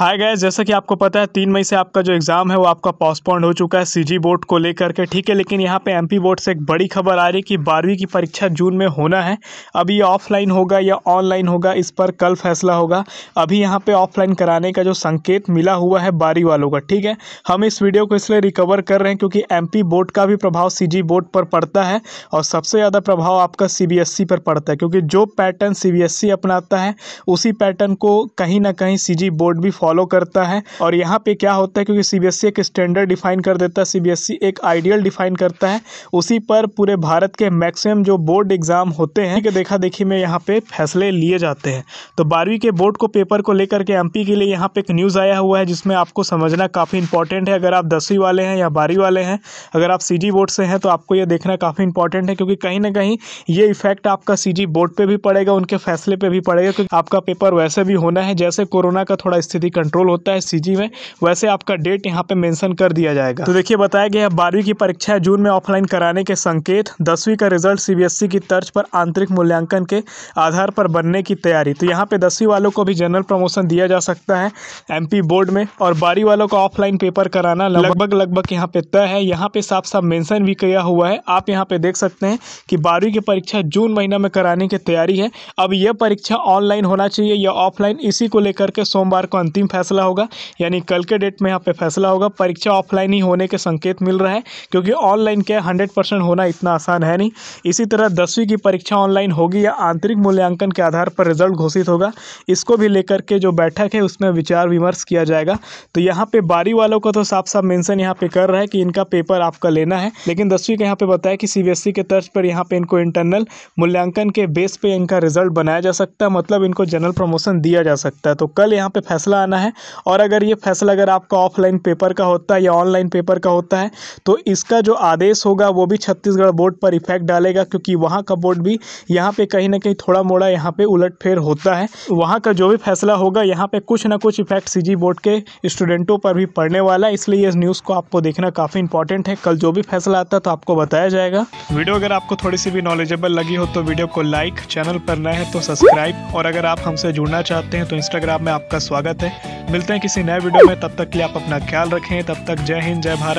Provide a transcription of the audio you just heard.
hi guys जैसा कि आपको पता है तीन मई से आपका जो एग्ज़ाम है वो आपका पोस्टपोन्ड हो चुका है सीजी बोर्ड को लेकर के ठीक है लेकिन यहाँ पे एमपी बोर्ड से एक बड़ी खबर आ रही है कि बारहवीं की परीक्षा जून में होना है अभी ये ऑफलाइन होगा या ऑनलाइन होगा इस पर कल फैसला होगा अभी यहाँ पे ऑफलाइन कराने का जो संकेत मिला हुआ है बारी वालों का ठीक है हम इस वीडियो को इसलिए रिकवर कर रहे हैं क्योंकि एम बोर्ड का भी प्रभाव सी बोर्ड पर पड़ता है और सबसे ज़्यादा प्रभाव आपका सी e पर पड़ता है क्योंकि जो पैटर्न सी e अपनाता है उसी पैटर्न को कहीं ना कहीं सी बोर्ड भी फॉलो फॉलो करता है और यहाँ पे क्या होता है क्योंकि सीबीएसई e एक स्टैंडर्ड डिफाइन कर देता है सीबीएसई e एक आइडियल डिफाइन करता है उसी पर पूरे भारत के मैक्सिमम जो बोर्ड एग्जाम होते हैं कि देखा देखी में यहाँ पे फैसले लिए जाते हैं तो बारहवीं के बोर्ड को पेपर को लेकर के पी के लिए यहाँ पे एक न्यूज़ आया हुआ है जिसमें आपको समझना काफ़ी इंपॉर्टेंट है अगर आप दसवीं वाले हैं या बारहवीं वाले हैं अगर आप सी बोर्ड से हैं तो आपको ये देखना काफ़ी इंपॉर्टेंट है क्योंकि कहीं ना कहीं ये इफेक्ट आपका सी बोर्ड पर भी पड़ेगा उनके फैसले पर भी पड़ेगा क्योंकि आपका पेपर वैसे भी होना है जैसे कोरोना का थोड़ा स्थिति भी कंट्रोल होता है सी में वैसे आपका डेट यहाँ पर मैंसन कर दिया जाएगा तो देखिए बताया गया है बारहवीं की परीक्षा जून में ऑफलाइन कराने के संकेत दसवीं का रिजल्ट सीबीएसई e की तर्ज पर आंतरिक मूल्यांकन के आधार पर बनने की तैयारी तो यहाँ पे दसवीं वालों को भी जनरल प्रमोशन दिया जा सकता है एमपी बोर्ड में और बारहवीं वालों का ऑफलाइन पेपर कराना लगभग लगभग यहाँ पे तय है यहाँ पे साफ साफ मेंशन भी किया हुआ है आप यहाँ पे देख सकते हैं कि बारहवीं की परीक्षा जून महीना में कराने की तैयारी है अब यह परीक्षा ऑनलाइन होना चाहिए या ऑफलाइन इसी को लेकर के सोमवार को अंतिम अंतिम फैसला होगा यानी कल के डेट में यहाँ पे फैसला होगा परीक्षा ऑफलाइन ही होने के संकेत मिल रहा है क्योंकि ऑनलाइन क्या हंड्रेड परसेंट होना इतना आसान है नहीं इसी तरह दसवीं की परीक्षा ऑनलाइन होगी या आंतरिक मूल्यांकन के आधार पर रिजल्ट घोषित होगा इसको भी लेकर के जो बैठक है उसमें विचार विमर्श किया जाएगा तो यहाँ पे बारी वालों का तो साफ साफ मैंसन यहाँ पे कर रहा है कि इनका पेपर आपका लेना है लेकिन दसवीं का यहाँ पे बताया कि सीबीएसई e के तर्ज पर यहाँ पे इनको इंटरनल मूल्यांकन के बेस पर इनका रिजल्ट बनाया जा सकता है मतलब इनको जनरल प्रमोशन दिया जा सकता है तो कल यहाँ पे फैसला जाना है और अगर ये फैसला अगर आपका ऑफलाइन पेपर का होता है या ऑनलाइन पेपर का होता है तो इसका जो आदेश होगा वो भी छत्तीसगढ़ बोर्ड पर इफेक्ट डालेगा क्योंकि वहाँ का बोर्ड भी यहाँ पे कहीं ना कहीं थोड़ा मोड़ा यहाँ पे उलट होता है वहाँ का जो भी फैसला होगा यहाँ पे कुछ ना कुछ इफेक्ट सीजी बोर्ड के स्टूडेंटों पर भी पड़ने वाला है इसलिए इस न्यूज़ को आपको देखना काफ़ी इंपॉर्टेंट है कल जो भी फैसला आता है तो आपको बताया जाएगा वीडियो अगर आपको थोड़ी सी भी नॉलेजेबल लगी हो तो वीडियो को लाइक चैनल पर नए है तो सब्सक्राइब और अगर आप हमसे जुड़ना चाहते हैं तो इंस्टाग्राम में आपका स्वागत है मिलते हैं किसी नए वीडियो में तब तक के लिए आप अपना ख्याल रखें तब तक जय हिंद जय भारत